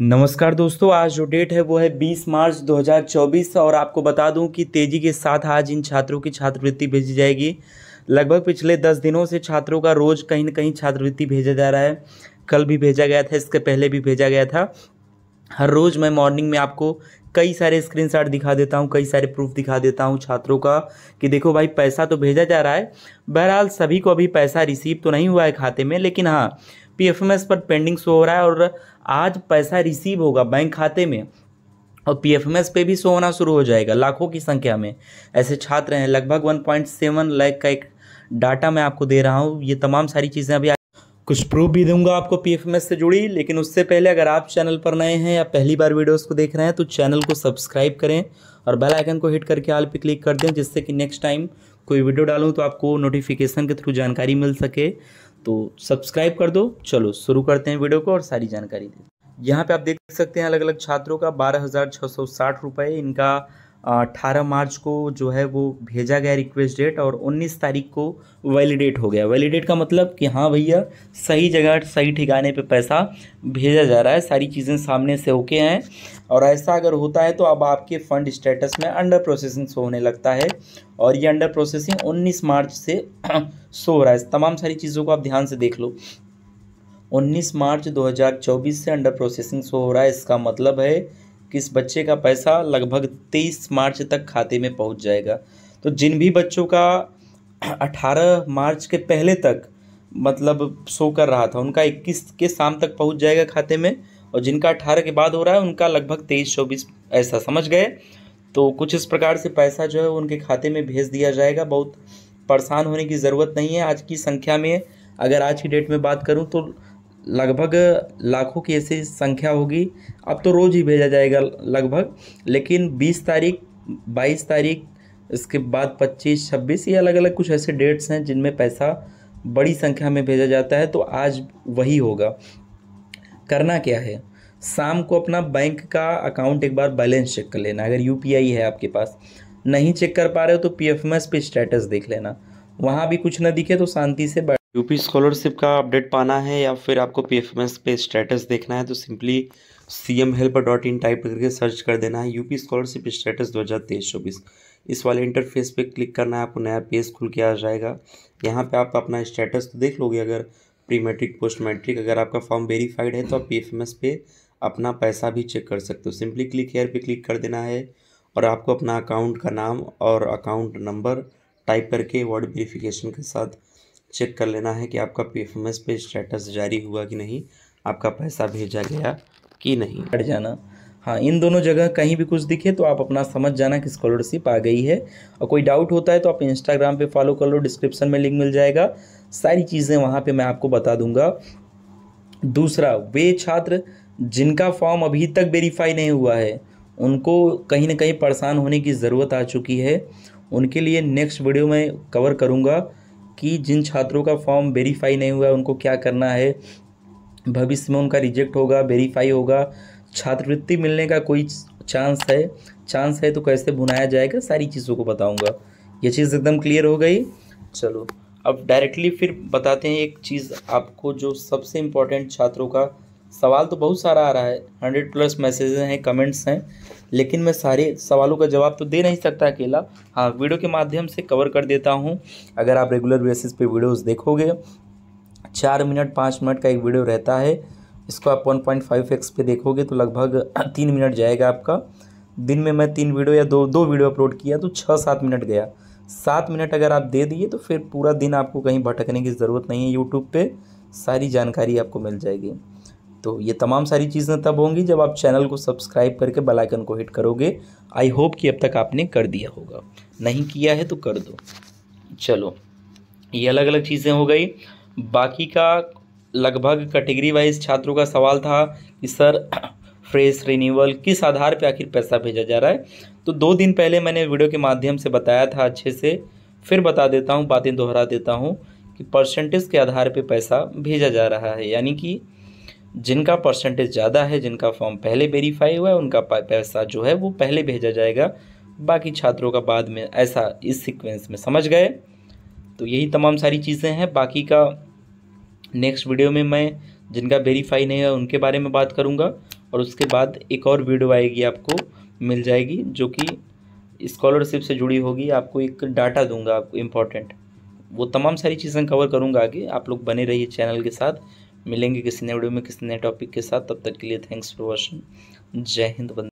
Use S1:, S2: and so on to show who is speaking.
S1: नमस्कार दोस्तों आज जो डेट है वो है 20 मार्च 2024 और आपको बता दूं कि तेज़ी के साथ आज इन छात्रों की छात्रवृत्ति भेजी जाएगी लगभग पिछले 10 दिनों से छात्रों का रोज़ कहीं ना कहीं छात्रवृत्ति भेजा जा रहा है कल भी भेजा गया था इसके पहले भी भेजा गया था हर रोज़ मैं मॉर्निंग में आपको कई सारे स्क्रीनशॉट दिखा देता हूँ कई सारे प्रूफ दिखा देता हूँ छात्रों का कि देखो भाई पैसा तो भेजा जा रहा है बहरहाल सभी को अभी पैसा रिसीव तो नहीं हुआ है खाते में लेकिन हाँ पी एफ एम एस पर पेंडिंग शो हो रहा है और आज पैसा रिसीव होगा बैंक खाते में और पी एफ एम एस पे भी शो होना शुरू हो जाएगा लाखों की संख्या में ऐसे छात्र हैं लगभग 1.7 लाख का एक डाटा मैं आपको दे रहा हूँ ये तमाम सारी चीज़ें अभी कुछ प्रूफ भी दूंगा आपको पी से जुड़ी लेकिन उससे पहले अगर आप चैनल पर नए हैं या पहली बार वीडियोस को देख रहे हैं तो चैनल को सब्सक्राइब करें और बेल आइकन को हिट करके आल पे क्लिक कर दें जिससे कि नेक्स्ट टाइम कोई वीडियो डालूं तो आपको नोटिफिकेशन के थ्रू जानकारी मिल सके तो सब्सक्राइब कर दो चलो शुरू करते हैं वीडियो को और सारी जानकारी दे यहाँ पे आप देख सकते हैं अलग अलग छात्रों का बारह हज़ार छः सौ साठ रुपये इनका अठारह मार्च को जो है वो भेजा गया रिक्वेस्ट डेट और उन्नीस तारीख को वैलिडेट हो गया वैलिडेट का मतलब कि हाँ भैया सही जगह सही ठिकाने पे पैसा भेजा जा रहा है सारी चीज़ें सामने से होके हैं और ऐसा अगर होता है तो अब आपके फ़ंड स्टेटस में अंडर प्रोसेसिंग शो होने लगता है और ये अंडर प्रोसेसिंग उन्नीस मार्च से शो हो रहा है तमाम सारी चीज़ों को आप ध्यान से देख लो 19 मार्च 2024 से अंडर प्रोसेसिंग शो हो रहा है इसका मतलब है कि इस बच्चे का पैसा लगभग तेईस मार्च तक खाते में पहुंच जाएगा तो जिन भी बच्चों का 18 मार्च के पहले तक मतलब शो कर रहा था उनका 21 के शाम तक पहुंच जाएगा खाते में और जिनका 18 के बाद हो रहा है उनका लगभग तेईस चौबीस ऐसा समझ गए तो कुछ इस प्रकार से पैसा जो है उनके खाते में भेज दिया जाएगा बहुत परेशान होने की ज़रूरत नहीं है आज की संख्या में अगर आज की डेट में बात करूँ तो लगभग लाखों की ऐसी संख्या होगी अब तो रोज़ ही भेजा जाएगा लगभग लेकिन 20 तारीख 22 तारीख इसके बाद 25, 26 ये अलग अलग कुछ ऐसे डेट्स हैं जिनमें पैसा बड़ी संख्या में भेजा जाता है तो आज वही होगा करना क्या है शाम को अपना बैंक का अकाउंट एक बार बैलेंस चेक कर लेना अगर यू है आपके पास नहीं चेक कर पा रहे हो तो पी एफ पे स्टेटस देख लेना वहाँ भी कुछ ना दिखे तो शांति से बैठ यूपी स्कॉलरशिप का अपडेट पाना है या फिर आपको पी एफ एम एस पे स्टेटस देखना है तो simply C M helper dot in type करके सर्च कर देना है यूपी स्कॉलरशिप स्टेटस दो हज़ार तेईस चौबीस इस वाले इंटरफेस पे क्लिक करना है आपको नया पेज खुल के आ जाएगा यहाँ पे आप अपना स्टेटस तो देख लोगे अगर प्री मैट्रिक पोस्ट मैट्रिक अगर आपका फॉर्म वेरीफाइड है तो आप पी एफ एम एस पे अपना पैसा भी चेक कर सकते हो सिंपली क्लिक हेयर पे क्लिक कर देना है और आपको अपना अकाउंट का नाम और अकाउंट नंबर टाइप करके वर्ड वेरीफिकेशन के साथ चेक कर लेना है कि आपका पी एफ एम एस पे स्टेटस जारी हुआ कि नहीं आपका पैसा भेजा गया कि नहीं कट जाना हाँ इन दोनों जगह कहीं भी कुछ दिखे तो आप अपना समझ जाना कि स्कॉलरशिप आ गई है और कोई डाउट होता है तो आप इंस्टाग्राम पे फॉलो कर लो डिस्क्रिप्शन में लिंक मिल जाएगा सारी चीज़ें वहाँ पे मैं आपको बता दूंगा दूसरा वे छात्र जिनका फॉर्म अभी तक वेरीफाई नहीं हुआ है उनको कहीं ना कहीं परेशान होने की ज़रूरत आ चुकी है उनके लिए नेक्स्ट वीडियो में कवर करूँगा कि जिन छात्रों का फॉर्म वेरीफाई नहीं हुआ है उनको क्या करना है भविष्य में उनका रिजेक्ट होगा वेरीफाई होगा छात्रवृत्ति मिलने का कोई चांस है चांस है तो कैसे बुनाया जाएगा सारी चीज़ों को बताऊँगा ये चीज़ एकदम क्लियर हो गई चलो अब डायरेक्टली फिर बताते हैं एक चीज़ आपको जो सबसे इम्पोर्टेंट छात्रों का सवाल तो बहुत सारा आ रहा है हंड्रेड प्लस मैसेजेस हैं कमेंट्स हैं लेकिन मैं सारे सवालों का जवाब तो दे नहीं सकता अकेला हाँ वीडियो के माध्यम से कवर कर देता हूँ अगर आप रेगुलर बेसिस पे वीडियोस देखोगे चार मिनट पाँच मिनट का एक वीडियो रहता है इसको आप वन पॉइंट फाइव एक्स पे देखोगे तो लगभग तीन मिनट जाएगा आपका दिन में मैं तीन वीडियो या दो दो वीडियो अपलोड किया तो छः सात मिनट गया सात मिनट अगर आप दे दिए तो फिर पूरा दिन आपको कहीं भटकने की ज़रूरत नहीं है यूट्यूब पर सारी जानकारी आपको मिल जाएगी तो ये तमाम सारी चीज़ें तब होंगी जब आप चैनल को सब्सक्राइब करके बेल आइकन को हिट करोगे आई होप कि अब तक आपने कर दिया होगा नहीं किया है तो कर दो चलो ये अलग अलग चीज़ें हो गई बाकी का लगभग कैटेगरी वाइज छात्रों का सवाल था कि सर फ्रेश रिन्यूअल किस आधार पर आखिर पैसा भेजा जा रहा है तो दो दिन पहले मैंने वीडियो के माध्यम से बताया था अच्छे से फिर बता देता हूँ बातें दोहरा देता हूँ कि परसेंटेज के आधार पे पैसा भेजा जा रहा है यानी कि जिनका परसेंटेज ज़्यादा है जिनका फॉर्म पहले वेरीफाई हुआ है उनका पैसा जो है वो पहले भेजा जाएगा बाकी छात्रों का बाद में ऐसा इस सीक्वेंस में समझ गए तो यही तमाम सारी चीज़ें हैं बाकी का नेक्स्ट वीडियो में मैं जिनका वेरीफाई नहीं है उनके बारे में बात करूँगा और उसके बाद एक और वीडियो आएगी आपको मिल जाएगी जो कि स्कॉलरशिप से जुड़ी होगी आपको एक डाटा दूंगा आपको इम्पॉर्टेंट वो तमाम सारी चीज़ें कवर करूँगा आगे आप लोग बने रहिए चैनल के साथ मिलेंगे किसी नए वीडियो में किसी नए टॉपिक के साथ तब तक के लिए थैंक्स फॉर वॉचिंग जय हिंद बंद